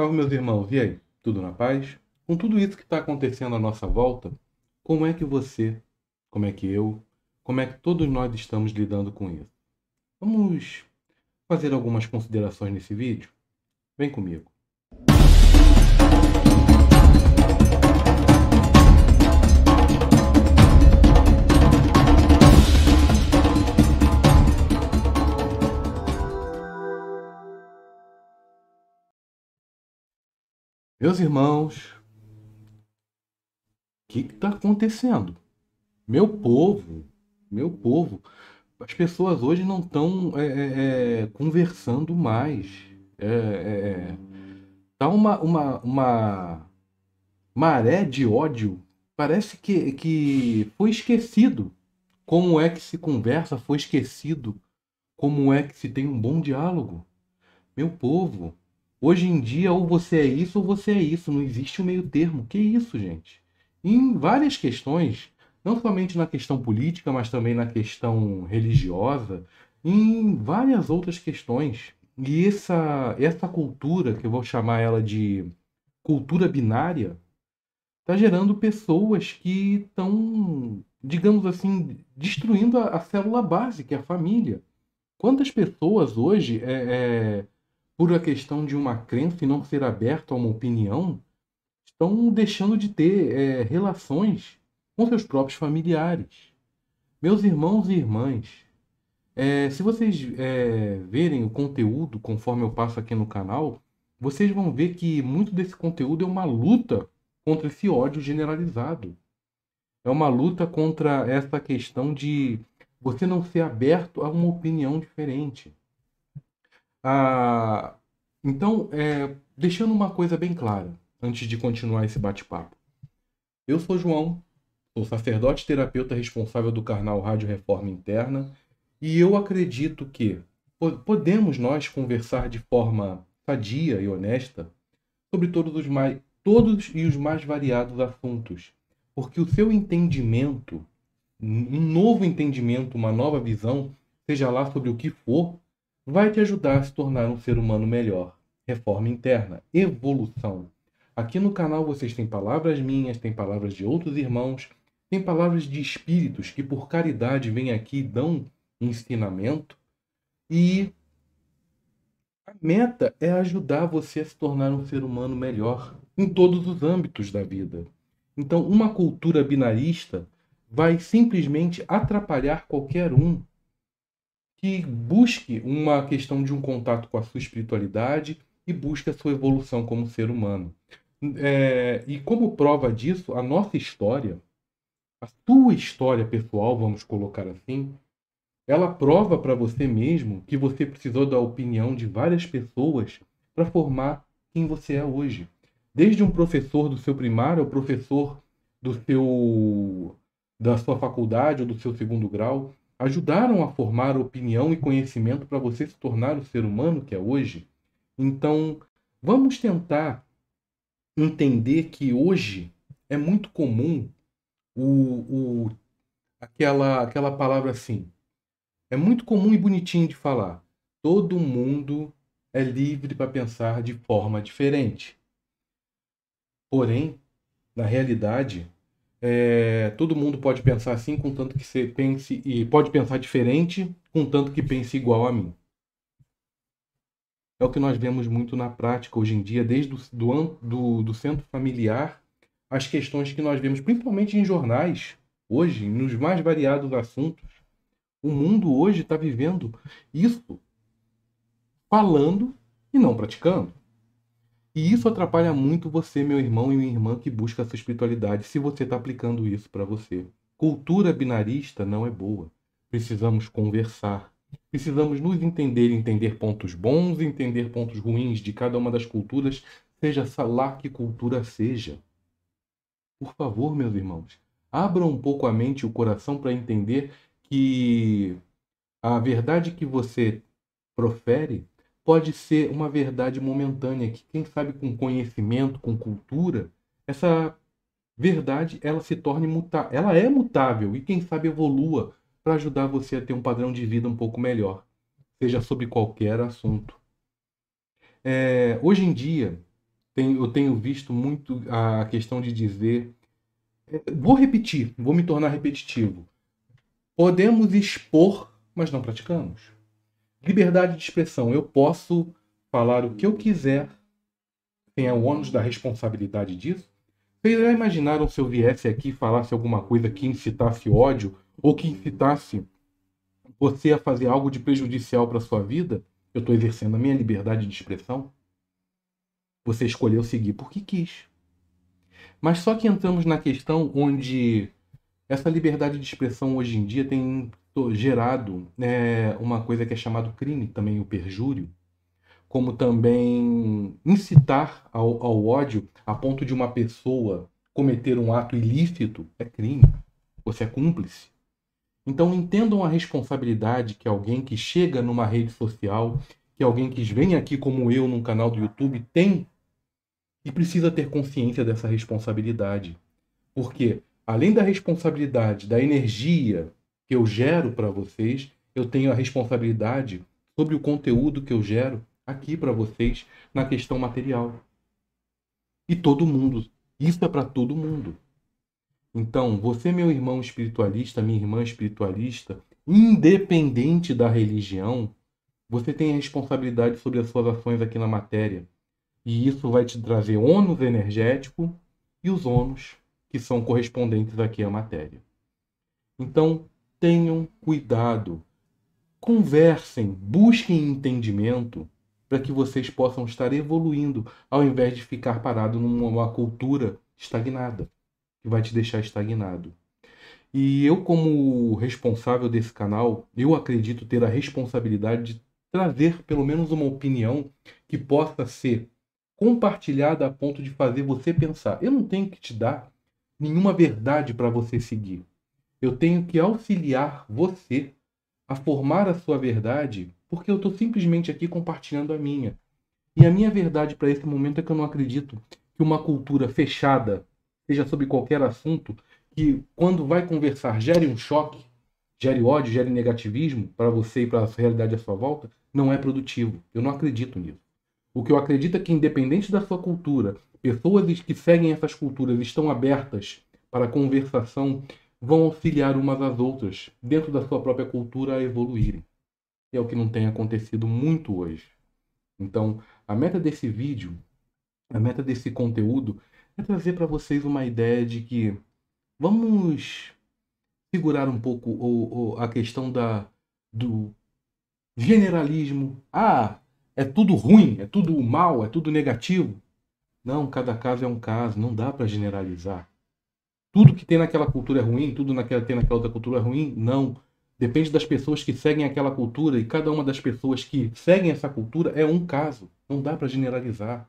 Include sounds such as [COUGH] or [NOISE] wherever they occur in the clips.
Salve meus irmãos, e aí? Tudo na paz? Com tudo isso que está acontecendo à nossa volta, como é que você, como é que eu, como é que todos nós estamos lidando com isso? Vamos fazer algumas considerações nesse vídeo? Vem comigo. Meus irmãos, o que está acontecendo? Meu povo, meu povo, as pessoas hoje não estão é, é, é, conversando mais. É, é, é, tá uma, uma, uma maré de ódio. Parece que, que foi esquecido como é que se conversa, foi esquecido como é que se tem um bom diálogo. Meu povo, Hoje em dia, ou você é isso ou você é isso. Não existe um meio termo. Que isso, gente? em várias questões, não somente na questão política, mas também na questão religiosa, em várias outras questões. E essa, essa cultura, que eu vou chamar ela de cultura binária, está gerando pessoas que estão, digamos assim, destruindo a, a, célula base, que é a família. Quantas pessoas hoje é, é por a questão de uma crença e não ser aberto a uma opinião, estão deixando de ter é, relações com seus próprios familiares. Meus irmãos e irmãs, é, se vocês é, verem o conteúdo conforme eu passo aqui no canal, vocês vão ver que muito desse conteúdo é uma luta contra esse ódio generalizado. É uma luta contra essa questão de você não ser aberto a uma opinião diferente. Ah, então, é, deixando uma coisa bem clara, antes de continuar esse bate-papo. Eu sou João, sou sacerdote terapeuta responsável do canal Rádio Reforma Interna, e eu acredito que podemos nós conversar de forma sadia e honesta sobre todos os mais todos e os mais variados assuntos, porque o seu entendimento, um novo entendimento, uma nova visão, seja lá sobre o que for, vai te ajudar a se tornar um ser humano melhor. Reforma interna, evolução. Aqui no canal vocês têm palavras minhas, têm palavras de outros irmãos, têm palavras de espíritos que por caridade vêm aqui e dão ensinamento. E a meta é ajudar você a se tornar um ser humano melhor em todos os âmbitos da vida. Então, uma cultura binarista vai simplesmente atrapalhar qualquer um que busque uma questão de um contato com a sua espiritualidade e busque a sua evolução como ser humano. É, e como prova disso, a nossa história, a sua história pessoal, vamos colocar assim, ela prova para você mesmo que você precisou da opinião de várias pessoas para formar quem você é hoje. Desde um professor do seu primário, ao professor do seu da sua faculdade ou do seu segundo grau, ajudaram a formar opinião e conhecimento para você se tornar o ser humano que é hoje. Então, vamos tentar entender que hoje é muito comum o, o, aquela, aquela palavra assim. É muito comum e bonitinho de falar. Todo mundo é livre para pensar de forma diferente. Porém, na realidade, é, todo mundo pode pensar assim, contanto que você pense e pode pensar diferente, contanto que pense igual a mim. É o que nós vemos muito na prática hoje em dia, desde do, do, do, do centro familiar, as questões que nós vemos, principalmente em jornais, hoje, nos mais variados assuntos. O mundo hoje está vivendo isso falando e não praticando. E isso atrapalha muito você, meu irmão e minha irmã, que busca a sua espiritualidade, se você está aplicando isso para você. Cultura binarista não é boa. Precisamos conversar. Precisamos nos entender, entender pontos bons, entender pontos ruins de cada uma das culturas, seja lá que cultura seja. Por favor, meus irmãos, abram um pouco a mente e o coração para entender que a verdade que você profere pode ser uma verdade momentânea que quem sabe com conhecimento, com cultura, essa verdade ela se torne muta, ela é mutável e quem sabe evolua para ajudar você a ter um padrão de vida um pouco melhor, seja sobre qualquer assunto. É, hoje em dia tem, eu tenho visto muito a questão de dizer, é, vou repetir, vou me tornar repetitivo. Podemos expor, mas não praticamos. Liberdade de expressão. Eu posso falar o que eu quiser, tem o ônus da responsabilidade disso. Vocês já imaginaram se eu viesse aqui e falasse alguma coisa que incitasse ódio ou que incitasse você a fazer algo de prejudicial para sua vida? Eu estou exercendo a minha liberdade de expressão? Você escolheu seguir porque quis. Mas só que entramos na questão onde essa liberdade de expressão hoje em dia tem gerado é, uma coisa que é chamado crime, também o perjúrio, como também incitar ao, ao ódio a ponto de uma pessoa cometer um ato ilícito é crime, você é cúmplice. Então entendam a responsabilidade que alguém que chega numa rede social, que alguém que vem aqui como eu num canal do YouTube tem e precisa ter consciência dessa responsabilidade. Porque além da responsabilidade, da energia, que eu gero para vocês, eu tenho a responsabilidade sobre o conteúdo que eu gero aqui para vocês na questão material. E todo mundo, isso é para todo mundo. Então, você, meu irmão espiritualista, minha irmã espiritualista, independente da religião, você tem a responsabilidade sobre as suas ações aqui na matéria. E isso vai te trazer ônus energético e os ônus que são correspondentes aqui à matéria. Então, tenham cuidado, conversem, busquem entendimento para que vocês possam estar evoluindo, ao invés de ficar parado numa cultura estagnada, que vai te deixar estagnado. E eu, como responsável desse canal, eu acredito ter a responsabilidade de trazer pelo menos uma opinião que possa ser compartilhada a ponto de fazer você pensar. Eu não tenho que te dar nenhuma verdade para você seguir. Eu tenho que auxiliar você a formar a sua verdade, porque eu estou simplesmente aqui compartilhando a minha. E a minha verdade para esse momento é que eu não acredito que uma cultura fechada, seja sobre qualquer assunto, que quando vai conversar gere um choque, gere ódio, gere negativismo para você e para a realidade à sua volta, não é produtivo. Eu não acredito nisso. O que eu acredito é que, independente da sua cultura, pessoas que seguem essas culturas estão abertas para conversação vão auxiliar umas às outras, dentro da sua própria cultura, a evoluírem. E é o que não tem acontecido muito hoje. Então, a meta desse vídeo, a meta desse conteúdo, é trazer para vocês uma ideia de que vamos segurar um pouco o, o, a questão da, do generalismo. Ah, é tudo ruim, é tudo mal, é tudo negativo. Não, cada caso é um caso, não dá para generalizar tudo que tem naquela cultura é ruim, tudo naquela tem naquela outra cultura é ruim? Não. Depende das pessoas que seguem aquela cultura e cada uma das pessoas que seguem essa cultura é um caso. Não dá para generalizar.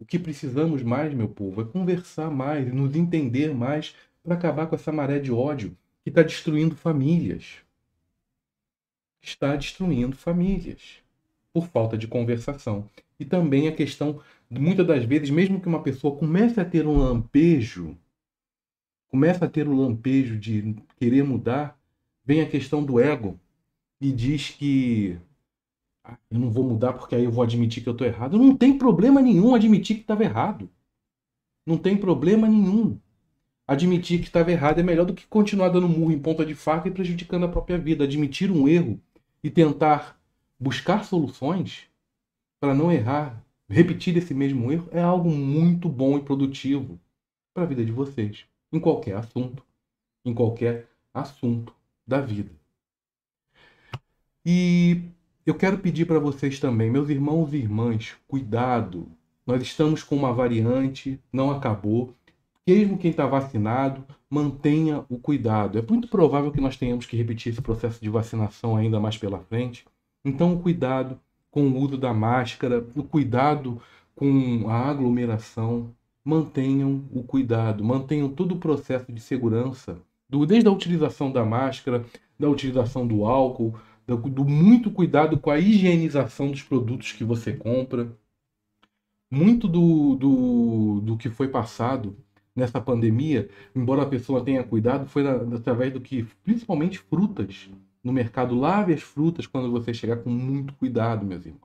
O que precisamos mais, meu povo, é conversar mais e nos entender mais para acabar com essa maré de ódio que está destruindo famílias. Está destruindo famílias por falta de conversação. E também a questão, muitas das vezes, mesmo que uma pessoa comece a ter um lampejo começa a ter o lampejo de querer mudar, vem a questão do ego e diz que ah, eu não vou mudar porque aí eu vou admitir que eu estou errado. Não tem problema nenhum admitir que estava errado. Não tem problema nenhum. Admitir que estava errado é melhor do que continuar dando murro em ponta de faca e prejudicando a própria vida. Admitir um erro e tentar buscar soluções para não errar, repetir esse mesmo erro, é algo muito bom e produtivo para a vida de vocês em qualquer assunto, em qualquer assunto da vida. E eu quero pedir para vocês também, meus irmãos e irmãs, cuidado. Nós estamos com uma variante, não acabou. Mesmo quem está vacinado, mantenha o cuidado. É muito provável que nós tenhamos que repetir esse processo de vacinação ainda mais pela frente. Então, o cuidado com o uso da máscara, o cuidado com a aglomeração, mantenham o cuidado, mantenham todo o processo de segurança, do, desde a utilização da máscara, da utilização do álcool, do, do muito cuidado com a higienização dos produtos que você compra. Muito do, do, do que foi passado nessa pandemia, embora a pessoa tenha cuidado, foi na, através do que, principalmente frutas. No mercado, lave as frutas quando você chegar com muito cuidado, meus irmãos.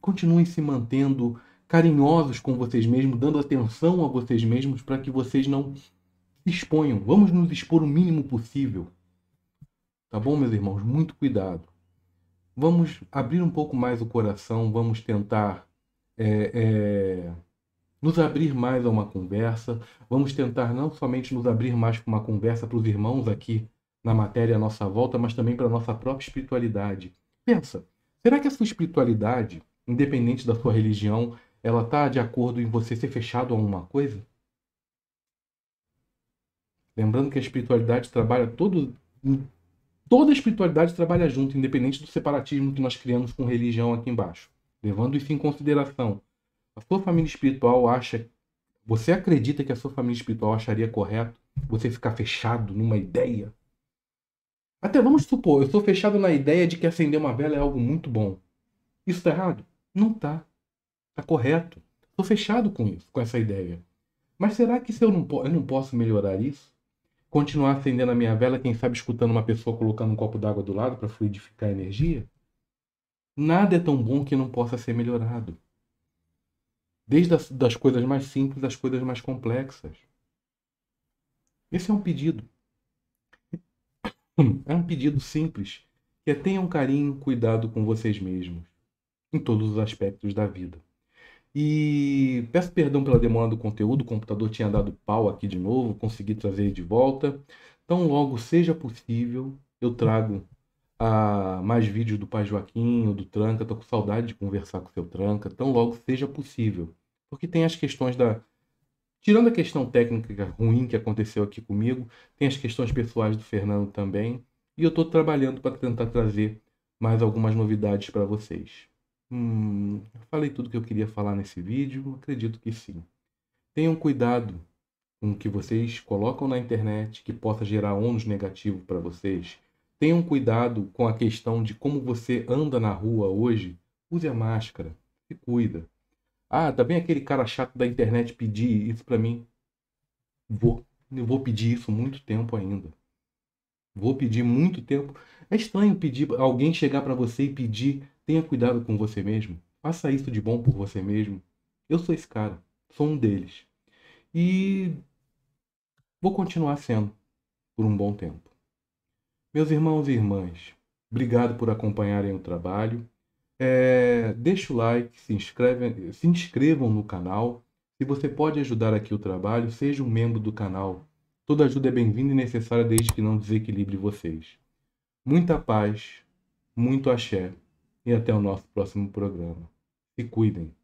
Continuem se mantendo carinhosos com vocês mesmos, dando atenção a vocês mesmos para que vocês não se exponham. Vamos nos expor o mínimo possível. Tá bom, meus irmãos? Muito cuidado. Vamos abrir um pouco mais o coração, vamos tentar é, é, nos abrir mais a uma conversa, vamos tentar não somente nos abrir mais para uma conversa para os irmãos aqui na matéria à nossa volta, mas também para a nossa própria espiritualidade. Pensa, será que a sua espiritualidade, independente da sua religião, ela está de acordo em você ser fechado a uma coisa? Lembrando que a espiritualidade trabalha todo. Toda a espiritualidade trabalha junto, independente do separatismo que nós criamos com religião aqui embaixo. Levando isso em consideração, a sua família espiritual acha. Você acredita que a sua família espiritual acharia correto você ficar fechado numa ideia? Até vamos supor, eu estou fechado na ideia de que acender uma vela é algo muito bom. Isso está errado? Não está. Está correto. Estou fechado com isso, com essa ideia. Mas será que se eu não, eu não posso melhorar isso? Continuar acendendo a minha vela, quem sabe escutando uma pessoa colocando um copo d'água do lado para fluidificar a energia? Nada é tão bom que não possa ser melhorado. Desde as das coisas mais simples às coisas mais complexas. Esse é um pedido. [COUGHS] É um pedido simples, que é tenham carinho, cuidado com vocês mesmos, em todos os aspectos da vida. E peço perdão pela demora do conteúdo, o computador tinha dado pau aqui de novo, consegui trazer de volta. Então, logo seja possível, eu trago mais vídeos do Pai Joaquim, do Tranca. Tô com saudade de conversar com o seu Tranca. Tão logo seja possível. Porque tem as questões da. Tirando a questão técnica ruim que aconteceu aqui comigo, tem as questões pessoais do Fernando também. E eu estou trabalhando para tentar trazer mais algumas novidades para vocês. Hum, Falei tudo que eu queria falar nesse vídeo? Acredito que sim. Tenham cuidado com o que vocês colocam na internet que possa gerar ônus negativo para vocês. Tenham cuidado com a questão de como você anda na rua hoje. Use a máscara, se cuida. Ah, tá bem aquele cara chato da internet pedir isso para mim. Vou, eu vou pedir isso muito tempo ainda. Vou pedir muito tempo. É estranho pedir alguém chegar para você e pedir. Tenha cuidado com você mesmo. Faça isso de bom por você mesmo. Eu sou esse cara, sou um deles. E vou continuar sendo por um bom tempo. Meus irmãos e irmãs, obrigado por acompanharem o trabalho. É, deixa o like, se, inscreve, se inscrevam no canal. Se você pode ajudar aqui o trabalho, seja um membro do canal. Toda ajuda é bem-vinda e necessária desde que não desequilibre vocês. Muita paz, muito axé e até o nosso próximo programa. Se cuidem!